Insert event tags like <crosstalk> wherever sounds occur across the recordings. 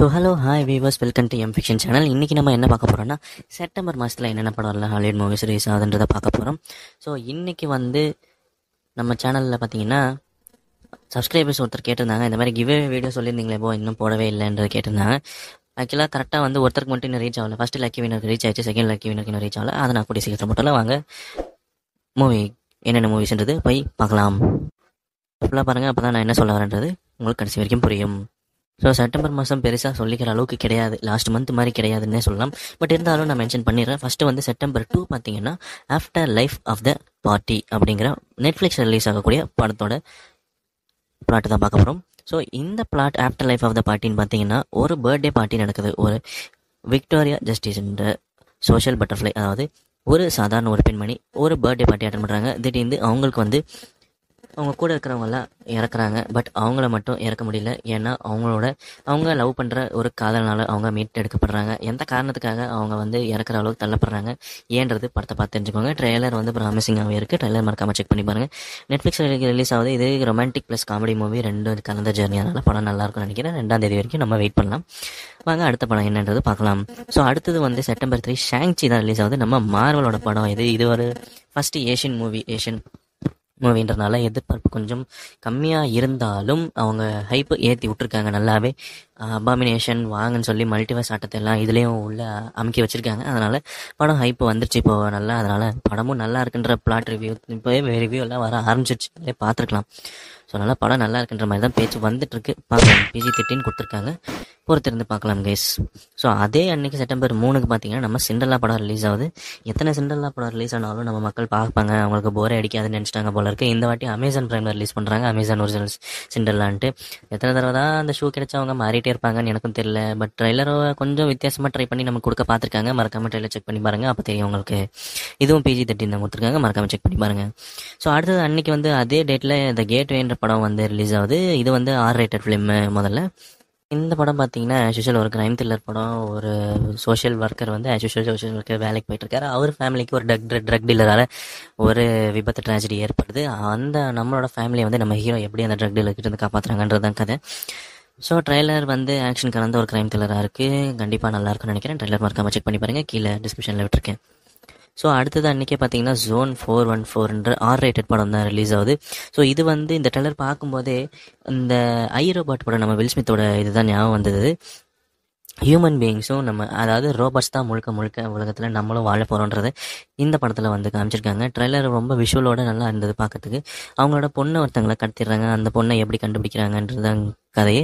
so hello hi viewers welcome to எம் fiction channel இன்றைக்கி நம்ம என்ன பார்க்க போகிறோம்னா செப்டம்பர் மாதத்தில் என்னென்ன படம் இல்லை ஹாலிவுட் மூவிஸ் ரிலீஸ் ஆகுதுன்றதை பார்க்க போகிறோம் ஸோ இன்றைக்கி வந்து நம்ம சேனலில் பார்த்தீங்கன்னா சப்ஸ்கிரைபர்ஸ் ஒருத்தர் கேட்டிருந்தாங்க இந்த மாதிரி கிவ்வே வீடியோ சொல்லியிருந்தீங்களே போ இன்னும் போடவே இல்லைன்றது கேட்டிருந்தாங்க ஆக்சுவலாக கரெக்டாக வந்து ஒருத்தருக்கு மட்டும் இன்னும் ரீச் ஆகல ஃபஸ்ட்டு லக்கி வினருக்கு ரீச் ஆயிடுச்சு செகண்ட் லக்கி வினருக்கு இன்னும் ரீச் ஆகல அதை நான் கூடிய சீக்கிரம் மட்டும் வாங்க மூவி என்னென்ன மூவிஸ்ன்றது போய் பார்க்கலாம் ஃபுல்லாக பாருங்கள் அப்போ தான் நான் என்ன சொல்ல வரேன்றது உங்களுக்கு கடைசி வரைக்கும் புரியும் ஸோ செப்டம்பர் மாதம் பெருசாக சொல்லிக்கிற அளவுக்கு கிடையாது லாஸ்ட் மந்த் மாதிரி கிடையாதுன்னே சொல்லலாம் பட் இருந்தாலும் நான் மென்ஷன் பண்ணிடுறேன் ஃபஸ்ட்டு வந்து செப்டம்பர் டூ பார்த்தீங்கன்னா after life of the party அப்படிங்கிற நெட்ஃப்ளிக்ஸ் ரிலீஸ் ஆகக்கூடிய படத்தோட ப்ளாட்டு தான் பார்க்க போகிறோம் ஸோ இந்த plot after life of the பார்ட்டின்னு பார்த்தீங்கன்னா ஒரு பர்த்டே பார்ட்டி நடக்குது ஒரு விக்டோரியா ஜஸ்டிஸ் என்ற சோஷியல் பட்டர்ஃப்ளை அதாவது ஒரு சாதாரண ஒரு பெண்மணி ஒரு பர்த்டே பார்ட்டி அட்டன் பண்ணுறாங்க திடீர்னு அவங்களுக்கு வந்து அவங்க கூட இருக்கிறவங்கெல்லாம் இறக்குறாங்க பட் அவங்கள மட்டும் இறக்க முடியல ஏன்னா அவங்களோட அவங்க லவ் பண்ணுற ஒரு காதலனால் அவங்க மீட் எடுக்கப்படுறாங்க எந்த காரணத்துக்காக அவங்க வந்து இறக்குற அளவுக்கு தள்ளப்படுறாங்க ஏன்றது படத்தை பார்த்து தெரிஞ்சுக்கோங்க ட்ரெய்லர் வந்து ப்ராமிசிங்காகவே இருக்குது ட்ரெய்லர் மறக்காமல் செக் பண்ணி பாருங்கள் நெட்ஃப்ளிக்ஸ் ரிலீஸ் ஆகுது இது ரொமான்டிக் ப்ளஸ் காமெடி மூவி ரெண்டு கலந்த ஜேர்னியானால் படம் நல்லாயிருக்கும்னு நினைக்கிறேன் ரெண்டாம் தேதி வரைக்கும் நம்ம வெயிட் பண்ணலாம் வாங்க அடுத்த படம் என்னன்றது பார்க்கலாம் ஸோ அடுத்தது வந்து செப்டம்பர் த்ரீ ஷாங்ச்சி தான் ரிலீஸ் ஆகுது நம்ம மார்வலோட படம் இது இது ஒரு ஃபஸ்ட்டு ஏஷியன் மூவி ஏஷியன் மூவின்றனால எதிர்பார்ப்பு கொஞ்சம் கம்மியாக இருந்தாலும் அவங்க ஹைப்பு ஏற்றி விட்ருக்காங்க நல்லாவே அபாமினேஷன் வாங்கன்னு சொல்லி மல்டிவர்ஸ் ஆட்டத்தை எல்லாம் இதுலேயும் உள்ள அமுக்கி வச்சுருக்காங்க அதனால் படம் ஹைப்பு வந்துருச்சு இப்போ நல்லா அதனால் படமும் நல்லா இருக்குன்ற பிளாட் ரிவ்யூ இப்போ ரிவ்யூ எல்லாம் வர ஆரம்பிச்சிருச்சு பார்த்துருக்கலாம் ஸோ அதனால் படம் நல்லா இருக்குன்ற மாதிரி தான் பேச்சு வந்துட்டுருக்கு பார்க்கலாம் பிஜி திட்டின்னு கொடுத்துருக்காங்க பொறுத்திருந்து பார்க்கலாம் கேஸ் ஸோ அதே அன்றைக்கி செப்டம்பர் மூணுக்கு பார்த்தீங்கன்னா நம்ம சிண்டல்லா படம் ரிலீஸ் ஆகுது எத்தனை சிண்டல்லா படம் ரிலீஸ் ஆனாலும் நம்ம மக்கள் பார்ப்பாங்க அவங்களுக்கு போரே அடிக்காதுன்னு நினச்சிட்டாங்க போல இருக்கு இந்த வாட்டி அமேசான் ப்ரைமில் ரிலீஸ் பண்ணுறாங்க அமேசான் ஒரிஜினல்ஸ் சிண்டல்லான்ட்டு எத்தனை தடவை தான் அந்த ஷூ கிடைச்சவங்க மாறிட்டே இருப்பாங்கன்னு எனக்கும் தெரியல பட் ட்ரெய்லரை கொஞ்சம் வித்தியாசமாக ட்ரை பண்ணி நம்ம கொடுக்க பார்த்துருக்காங்க மறக்காமல் ட்ரைலர் செக் பண்ணி பாருங்கள் அப்போ தெரியும் உங்களுக்கு இதுவும் பிஜி தட்டி தான் கொடுத்துருக்காங்க மறக்காமல் செக் பண்ணி பாருங்கள் ஸோ அடுத்தது அன்னைக்கு வந்து அதே டேட்டில் இந்த கேட் வேண்ட படம் வந்து ரிலீஸ் ஆகுது இது வந்து ஆர் ரேட்டட் ஃபிலிம்மு முதல்ல இந்த படம் பார்த்தீங்கன்னா ஆஸ்யூஷுவல் ஒரு கிரைம் த்ரில்லர் படம் ஒரு சோஷியல் ஒர்க்கர் வந்து ஆஸ்யூஷுவல் சோஷியல் ஒர்க்கர் வேலைக்கு போயிட்டுருக்காரு அவர் ஃபேமிலிக்கு ஒரு ட்ரக் ட்ரக் டீலரால் ஒரு விபத்து ட்ராஜடி ஏற்படுது அந்த நம்மளோட ஃபேமிலியை வந்து நம்ம ஹீரோ எப்படி அந்த ட்ரக் டீலர்கிட்ட இருந்து காப்பாற்றுறாங்கன்றது தான் கதை ஸோ ட்ரெய்லர் வந்து ஆக்ஷன் கலந்த ஒரு கிரைம் த்ரில்லராக இருக்குது கண்டிப்பாக நல்லாயிருக்கும்னு நினைக்கிறேன் ட்ரெய்லர் மறக்காமல் செக் பண்ணி பாருங்கள் கீழே டிஸ்கிரிப்ஷனில் விட்டுருக்கேன் ஸோ அடுத்தது அன்றைக்கே பார்த்தீங்கன்னா ஜோன் ஃபோர் ஒன் ஃபோர்ன்ற ஆர் ரேட்டட் படம் தான் ரிலீஸ் ஆகுது ஸோ இது வந்து இந்த டெலர் பார்க்கும்போதே இந்த ஐ ரோபாட் படம் நம்ம வில்ஸ்மித்தோட இதுதான் ஞாபகம் வந்தது ஹியூமன் பீயிங்ஸும் நம்ம அதாவது ரோபோட்ஸ் தான் முழுக்க முழுக்க உலகத்தில் நம்மளும் வாழ போகிறோன்றது இந்த படத்தில் வந்து காமிச்சிருக்காங்க ட்ரெய்லர் ரொம்ப விஷுவலோட நல்லா இருந்தது பார்க்கறதுக்கு அவங்களோட பொண்ணை ஒருத்தங்களை கடத்திடுறாங்க அந்த பொண்ணை எப்படி கண்டுபிடிக்கிறாங்கன்றது கதையே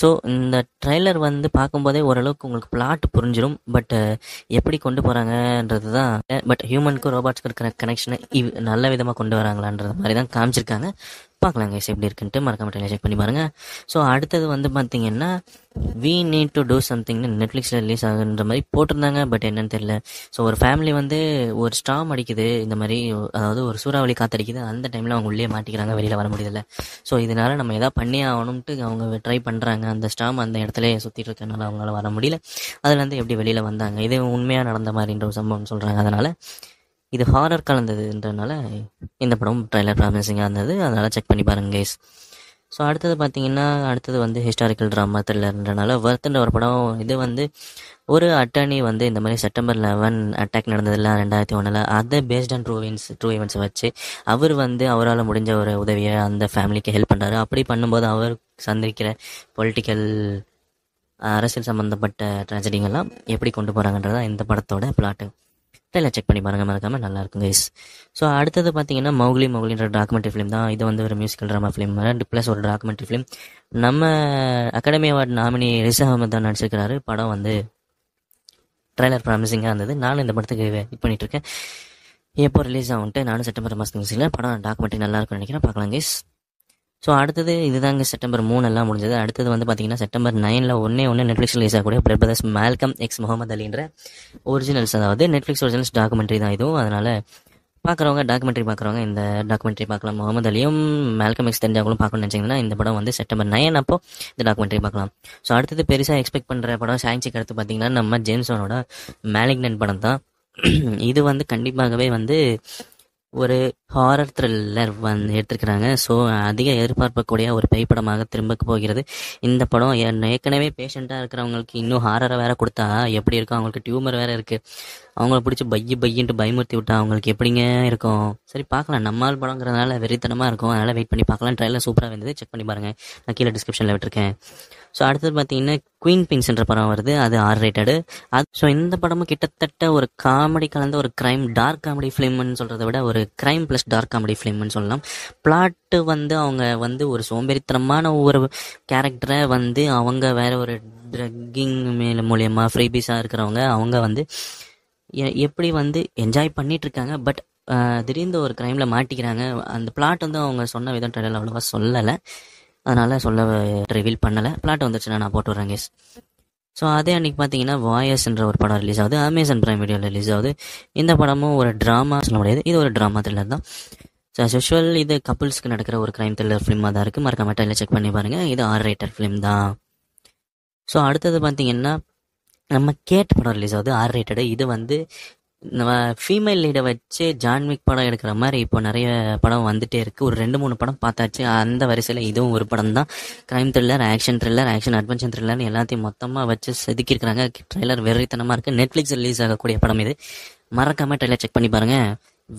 ஸோ இந்த ட்ரைலர் வந்து பார்க்கும்போதே ஓரளவுக்கு உங்களுக்கு பிளாட் புரிஞ்சிடும் பட் எப்படி கொண்டு போகிறாங்கன்றது தான் பட் ஹியூமனுக்கும் ரோபாட்ஸ்க்கு இருக்கிற கனெக்ஷனை இவ் நல்ல விதமாக கொண்டு வராங்களான்றது மாதிரி தான் காமிச்சிருக்காங்க பார்க்கலாங்க கைஸ் எப்படி இருக்குன்ட்டு மறக்காம செக் பண்ணி பாருங்கள் ஸோ அடுத்தது வந்து பார்த்தீங்கன்னா வி நீட் டு டூ சம்திங்னு நெட்ஃப்ளிக்ஸில் ரிலீஸ் ஆகுன்ற மாதிரி போட்டிருந்தாங்க பட் என்னன்னு தெரியல ஸோ ஒரு ஃபேமிலி வந்து ஒரு ஸ்டாம் அடிக்குது இந்த மாதிரி அதாவது ஒரு சூறாவளி காத்தடிக்குது அந்த டைமில் அவங்க உள்ளே மாட்டிக்கிறாங்க வெளியில் வர முடியல ஸோ இதனால் நம்ம எதாவது பண்ணி ஆகணும்ட்டு அவங்க ட்ரை பண்ணுறாங்க அந்த ஸ்டாம் அந்த இடத்துல சுற்றிட்டு இருக்கனால அவங்களால வர முடியல அதுலேருந்து எப்படி வெளியில் வந்தாங்க இது உண்மையாக நடந்த மாதிரின்ற ஒரு சம்பவம் சொல்கிறாங்க அதனால் இது ஹாரர் கலந்ததுன்றனால இந்த படம் ட்ரைலர் ப்ராமிசிங்காக இருந்தது அதனால் செக் பண்ணி பாருங்க கேஸ் ஸோ அடுத்தது பார்த்தீங்கன்னா அடுத்தது வந்து ஹிஸ்டாரிக்கல் ட்ராமா த்ரில்லர்ன்றனால வருத்தன்ற ஒரு படம் இது வந்து ஒரு அட்டர்னி வந்து இந்த மாதிரி செப்டம்பர் லெவன் அட்டாக் நடந்ததில்ல ரெண்டாயிரத்தி ஒன்றில் அதை பேஸ்ட் ஆன் ட்ரூ இன்ஸ் ட்ரூ ஈவெண்ட்ஸ் வச்சு அவர் வந்து அவரால் முடிஞ்ச ஒரு உதவியை அந்த ஃபேமிலிக்கு ஹெல்ப் பண்ணுறாரு அப்படி பண்ணும்போது அவர் சந்திக்கிற பொலிட்டிக்கல் அரசியல் சம்மந்தப்பட்ட ட்ராஜடிங்கெல்லாம் எப்படி கொண்டு போகிறாங்கன்றதான் இந்த படத்தோட பிளாட்டு தெரியல செக் பண்ணி பாருங்கள் மறக்காமல் நல்லா இருக்கும் கைஸ் ஸோ அடுத்தது பார்த்தீங்கன்னா மௌலி மௌலின்ற டாக்குமெண்ட்ரி ஃபிலிம் தான் இது வந்து ஒரு மியூசிக்கல் ட்ராமா ஃபிலிம் ப்ளஸ் ஒரு டாக்குமெண்ட்ரி ஃபிலிம் நம்ம academy award nominee Riz Ahmed தான் நடிச்சிருக்கிறாரு படம் வந்து ட்ரெய்லர் ப்ராமிசிங்காக இருந்தது நானும் இந்த படத்துக்கு இது இருக்கேன் எப்போ ரிலீஸ் ஆகும்ட்டு நானும் செப்டம்பர் மாதத்துக்கு சில படம் டாக்குமெண்ட்ரி நல்லாயிருக்கும்னு நினைக்கிறேன் பார்க்கலாம் கைஸ் ஸோ அடுத்தது இதுதாங்க செப்டம்பர் மூணு எல்லாம் முடிஞ்சது அடுத்தது வந்து பார்த்தீங்கன்னா செப்டம்பர் நைனில் ஒன்றே ஒன்று நெட்ஃப்ளிக்ஸ் ரிலீஸ் ஆகக்கூடிய blood brothers Malcolm X Muhammad அலின்ற ஒரிஜினல்ஸ் அதாவது நெட்ஃப்ளிக்ஸ் ஒரிஜினல்ஸ் டாக்குமெண்ட்ரி தான் இதுவும் அதனால் பார்க்குறவங்க டாக்குமெண்ட்ரி பார்க்குறவங்க இந்த டாக்குமெண்ட்ரி பார்க்கலாம் முகமது அலியும் மேல்கம் எக்ஸ் தெரிஞ்சவங்களும் பார்க்கணும்னு நினச்சிங்கன்னா இந்த படம் வந்து செப்டம்பர் நைன் அப்போ இந்த டாக்குமெண்ட்ரி பார்க்கலாம் ஸோ அடுத்தது பெருசாக எக்ஸ்பெக்ட் பண்ணுற படம் சாயன்சிக்கு அடுத்து பார்த்தீங்கன்னா நம்ம ஜேம்ஸோனோட மேலிக்னன் படம் தான் <clears throat> இது வந்து கண்டிப்பாகவே வந்து ஒரு ஹாரர் த்ரில்லர் வந் எடுத்திருக்கிறாங்க ஸோ அதிக எதிர்பார்ப்பக்கூடிய ஒரு பேய்ப்படமாக திரும்ப போகிறது இந்த படம் ஏற்கனவே பேஷண்ட்டாக இருக்கிறவங்களுக்கு இன்னும் ஹாரரை வேற கொடுத்தா எப்படி இருக்கும் அவங்களுக்கு டியூமர் வேற இருக்குது அவங்கள பிடிச்சி பைய பையின்ட்டு பயமுறுத்தி விட்டா அவங்களுக்கு எப்படிங்க இருக்கும் சரி பார்க்கலாம் நம்மால் படங்கிறதுனால வெறித்தனமாக இருக்கும் அதனால் வெயிட் பண்ணி பார்க்கலாம் ட்ரெயிலர் சூப்பராக இருந்தது செக் பண்ணி பாருங்கள் நான் கீழே டிஸ்கிரிப்ஷனில் விட்டுருக்கேன் ஸோ அடுத்தது பார்த்தீங்கன்னா குயின் பின்ஸ் என்ற படம் வருது அது ஆர் ரேட்டடு அது ஸோ இந்த படமும் கிட்டத்தட்ட ஒரு காமெடி கலந்த ஒரு கிரைம் டார்க் காமெடி ஃபிலிம்னு சொல்கிறத விட ஒரு கிரைம் ப்ளஸ் டார்க் காமெடி ஃபிலிம்னு சொல்லலாம் பிளாட்டு வந்து அவங்க வந்து ஒரு சோம்பேறித்தனமான ஒவ்வொரு கேரக்டரை வந்து அவங்க வேற ஒரு ட்ரக்கிங் மேல மூலியமாக ஃப்ரீபீஸாக இருக்கிறவங்க அவங்க வந்து எப்படி வந்து என்ஜாய் இருக்காங்க பட் திடீர்னு ஒரு க்ரைமில் மாட்டிக்கிறாங்க அந்த பிளாட் வந்து அவங்க சொன்ன விதம் டெடல் அவ்வளோவா சொல்லலை அதனால் சொல்ல ரிவீல் பண்ணலை பிளாட் வந்துச்சுன்னா நான் போட்டு விட்றேன் கேஸ் ஸோ அதே அன்னைக்கு பார்த்தீங்கன்னா வாயஸ்ன்ற ஒரு படம் ரிலீஸ் ஆகுது அமேசான் பிரைம் வீடியோ ரிலீஸ் ஆகுது இந்த படமும் ஒரு ட்ராமா சொல்ல முடியாது இது ஒரு ட்ராமா த்ரில்லர் தான் ஸோ சுஷுவல் இது கப்புள்ஸ்க்கு நடக்கிற ஒரு கிரைம் த்ரில்லர் ஃபிலிமாக தான் இருக்குது மறக்காம டைலில் செக் பண்ணி பாருங்கள் இது ஆர் ரைட்டர் ஃபிலிம் தான் ஸோ அடுத்தது பார்த்தீங்கன்னா நம்ம கேட் படம் ரிலீஸ் ஆகுது ஆர் ரேட்டடு இது வந்து நம்ம ஃபீமேல் லீடை வச்சு ஜான்விக் படம் எடுக்கிற மாதிரி இப்போ நிறைய படம் வந்துட்டே இருக்குது ஒரு ரெண்டு மூணு படம் பார்த்தாச்சு அந்த வரிசையில் இதுவும் ஒரு படம் தான் crime thriller action thriller action adventure த்ரில்லர்னு எல்லாத்தையும் மொத்தமாக வச்சு செதுக்கியிருக்கிறாங்க ட்ரெய்லர் வெறித்தனமாக இருக்குது நெட்ஃப்ளிக்ஸ் ரிலீஸ் ஆகக்கூடிய படம் இது மறக்காமல் ட்ரெய்லர் செக் பண்ணி பாருங்கள்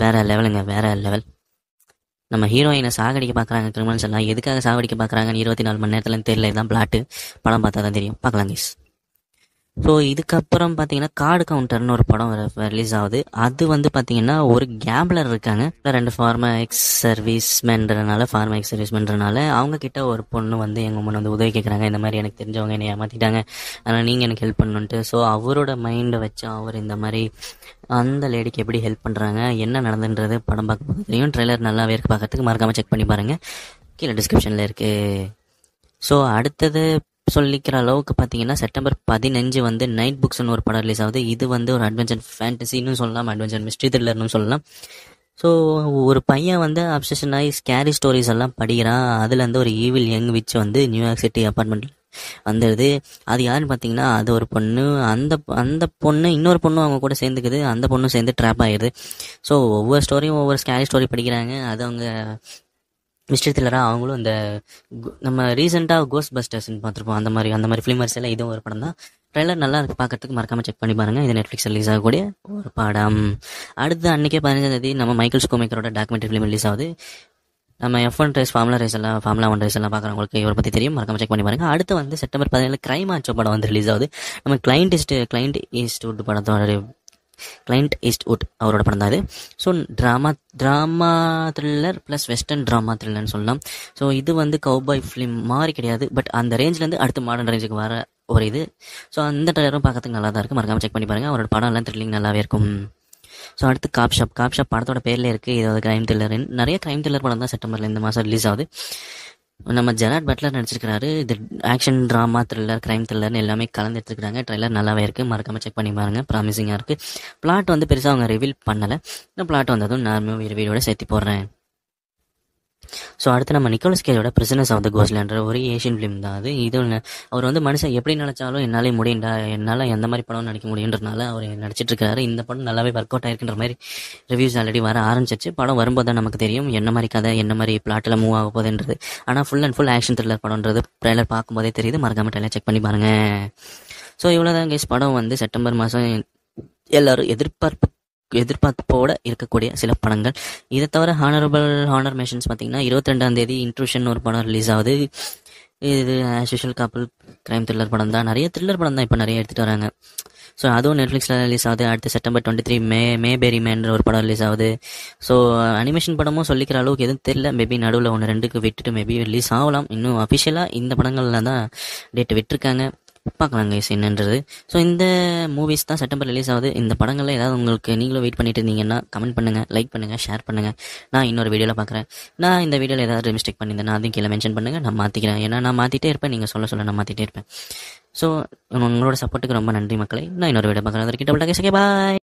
வேறு லெவலுங்க வேறு லெவல் நம்ம ஹீரோயினை சாகடிக்க பார்க்குறாங்க கிரிமினல்ஸ் எல்லாம் எதுக்காக சாகடிக்க பார்க்குறாங்கன்னு இருபத்தி நாலு மணி நேரத்துலன்னு தெரியல இதுதான் பிளாட்டு படம் பார்த்தா தான் தெரியும் பார்க்கலாம் கைஸ் ஸோ இதுக்கப்புறம் பார்த்தீங்கன்னா கார்டு கவுண்டர்னு ஒரு படம் ரிலீஸ் ஆகுது அது வந்து பார்த்தீங்கன்னா ஒரு கேம்ப்ளர் இருக்காங்க ரெண்டு ஃபார்மா எக்ஸ் சர்வீஸ்மென்றனால ஃபார்மா எக்ஸ் சர்வீஸ்மென்றனால அவங்க கிட்ட ஒரு பொண்ணு வந்து எங்கள் முன்னே வந்து உதவி கேட்குறாங்க இந்த மாதிரி எனக்கு தெரிஞ்சவங்க என்னை ஏமாற்றிட்டாங்க ஆனால் நீங்கள் எனக்கு ஹெல்ப் பண்ணணுன்ட்டு ஸோ அவரோட மைண்டை வச்சு அவர் இந்த மாதிரி அந்த லேடிக்கு எப்படி ஹெல்ப் பண்ணுறாங்க என்ன நடந்துன்றது படம் பார்க்க தெரியும் ட்ரெய்லர் நல்லாவே இருக்கு பார்க்கறதுக்கு மறக்காமல் செக் பண்ணி பாருங்கள் கீழே டிஸ்கிரிப்ஷனில் இருக்குது ஸோ அடுத்தது சொல்லிக்கிற அளவுக்கு பார்த்தீங்கன்னா செப்டம்பர் பதினஞ்சு வந்து நைட் புக்ஸ்னு ஒரு படம் ரிலீஸ் ஆகுது இது வந்து ஒரு அட்வென்ச்சர் ஃபேண்டசின்னு சொல்லலாம் அட்வென்ச்சர் மிஸ்ட்ரி த்ரில்லர்னு சொல்லலாம் ஸோ ஒரு பையன் வந்து அப்சஷன் ஆகி ஸ்கேரி ஸ்டோரிஸ் எல்லாம் படிக்கிறான் அதுலேருந்து ஒரு ஈவில் யங் விச் வந்து நியூயார்க் சிட்டி அப்பார்ட்மெண்ட் வந்துடுது அது யாருன்னு பார்த்தீங்கன்னா அது ஒரு பொண்ணு அந்த அந்த பொண்ணு இன்னொரு பொண்ணும் அவங்க கூட சேர்ந்துக்குது அந்த பொண்ணும் சேர்ந்து ட்ராப் ஆயிடுது ஸோ ஒவ்வொரு ஸ்டோரியும் ஒவ்வொரு ஸ்கேரி ஸ்டோரி படிக்கிறாங்க அது அவங்க மிஸ்டர் தில்லரா அவங்களும் இந்த நம்ம ரீசெண்டாக கோஸ்ட் பஸ்டர்ஸ்ன்னு பார்த்துருப்போம் அந்த மாதிரி அந்த மாதிரி ஃபிலிமர்ஸ் எல்லாம் இதுவும் ஒரு படம் தான் ட்ரெயிலர் நல்லா இருக்கு பார்க்கறதுக்கு மறக்காமல் செக் பண்ணி பாருங்கள் இது நெட்ஃப்ளிக்ஸ் ரிலீஸ் ஆகக்கூடிய ஒரு படம் அடுத்து அன்றைக்கே பதினஞ்சாம் தேதி நம்ம மைக்கேல் ஸ்கோமேக்கரோட டாக்குமெண்ட்ரி ஃபிலிம் ரிலீஸ் ஆகுது நம்ம F one race formula race எல்லாம் ஃபார்முலா ஒன் ரேஸ் எல்லாம் பார்க்குறவங்களுக்கு இவரை பற்றி தெரியும் மறக்காம செக் பண்ணி பாருங்க அடுத்து வந்து செப்டம்பர் பதினேழு கிரைம் ஆச்சோ படம் வந்து ரிலீஸ் ஆகுது நம்ம கிளைண்ட் இஸ்ட் கிளைண்ட் ஈஸ்ட் படத்தோட கிளைண்ட் ஈஸ்ட்வுட் அவரோட படம் தான் இது so drama drama thriller plus western drama த்ரில்லர்னு சொல்லலாம் ஸோ இது வந்து கவுபாய் ஃபிலிம் மாதிரி கிடையாது பட் அந்த ரேஞ்சிலேருந்து அடுத்து மாடர்ன் ரேஞ்சுக்கு வர ஒரு இது ஸோ அந்த ட்ரெயிலரும் பார்க்கறதுக்கு நல்லா தான் இருக்குது மறக்காமல் செக் பண்ணி பாருங்கள் அவரோட படம் எல்லாம் த்ரில்லிங் நல்லாவே இருக்கும் ஸோ அடுத்து காப் ஷாப் காப் ஷாப் படத்தோட பேரில் இருக்குது இதாவது கிரைம் த்ரில்லர் நிறைய கிரைம் த்ரில்லர் படம் தான் செப்டம்பரில் இந்த மாதம் ரிலீஸ் ஆகுது நம்ம ஜெராட் பட்லர் நடிச்சிருக்கிறாரு இது action drama thriller crime thriller எல்லாமே கலந்து எடுத்துருக்காங்க ட்ரெய்லர் நல்லாவே இருக்குது மறக்காமல் செக் பண்ணி பாருங்கள் ப்ராமிசிங்காக இருக்குது பிளாட் வந்து பெருசாக அவங்க ரிவீல் பண்ணலை இந்த பிளாட் வந்ததும் நான் மூவி சேர்த்து போடுறேன் ஸோ அடுத்து நம்ம நிக்கோலஸ் கேஜோட பிரசனஸ் ஆஃப் த கோஸ்ட்லான்ற ஒரு ஏஷியன் ஃபிலிம் தான் அது இது அவர் வந்து மனுஷன் எப்படி நினச்சாலும் என்னாலே முடியும்டா என்னால் எந்த மாதிரி படம் நடிக்க முடியுன்றனால அவர் நடிச்சிட்டு இருக்காரு இந்த படம் நல்லாவே ஒர்க் அவுட் ஆயிருக்குன்ற மாதிரி ரிவ்யூஸ் ஆல்ரெடி வர ஆரம்பிச்சிச்சு படம் வரும்போது தான் நமக்கு தெரியும் என்ன மாதிரி கதை என்ன மாதிரி பிளாட்டில் மூவ் ஆக போகுதுன்றது ஆனால் full and full action thriller படம்ன்றது ட்ரெய்லர் பார்க்கும்போதே தெரியுது மறக்காம ட்ரெய்லர் செக் பண்ணி பாருங்கள் ஸோ இவ்வளோதான் கேஸ் படம் வந்து செப்டம்பர் மாதம் எல்லோரும் எதிர்பார்ப்பு எதிர்பார்ப்போட இருக்கக்கூடிய சில படங்கள் இதை தவிர ஹானரபிள் ஹானர் மெஷன்ஸ் பார்த்தீங்கன்னா இருபத்தி ரெண்டாம் தேதி இன்ட்ரூஷன் ஒரு படம் ரிலீஸ் ஆகுது இது ஆஷுஷல் காப்பிள் கிரைம் த்ரில்லர் படம் தான் நிறைய த்ரில்லர் படம் தான் இப்போ நிறைய எடுத்துகிட்டு வராங்க ஸோ அதுவும் நெட்ஃப்ளிக்ஸில் ரிலீஸ் ஆகுது அடுத்து செப்டம்பர் டுவெண்ட்டி த்ரீ மே மே பேரி மேன்ற ஒரு படம் ரிலீஸ் ஆகுது ஸோ அனிமேஷன் படமும் சொல்லிக்கிற அளவுக்கு எதுவும் தெரில மேபி நடுவில் ஒன்று ரெண்டுக்கு விட்டுட்டு மேபி ரிலீஸ் ஆகலாம் இன்னும் அஃபிஷியலாக இந்த படங்களில் தான் டேட் விட்டுருக்காங்க பார்க்கலாங்க இஸ் என்னன்றது ஸோ இந்த மூவிஸ் தான் செப்டம்பர் ரிலீஸ் ஆகுது இந்த படங்களில் ஏதாவது உங்களுக்கு நீங்களும் வெயிட் பண்ணிட்டு இருந்தீங்கன்னா கமெண்ட் பண்ணுங்கள் லைக் பண்ணுங்கள் ஷேர் பண்ணுங்கள் நான் இன்னொரு வீடியோவில் பார்க்குறேன் நான் இந்த வீடியோவில் ஏதாவது மிஸ்டேக் பண்ணியிருந்தேன் அதையும் கீழே மென்ஷன் பண்ணுங்கள் நான் மாற்றிக்கிறேன் ஏன்னா நான் மாற்றிட்டே இருப்பேன் நீங்கள் சொல்ல சொல்ல நான் மாற்றிட்டே இருப்பேன் ஸோ உங்களோட சப்போர்ட்டுக்கு ரொம்ப நன்றி மக்களை நான் இன்னொரு வீடியோ பார்க்குறேன் அதற்கு டபுள் பாய்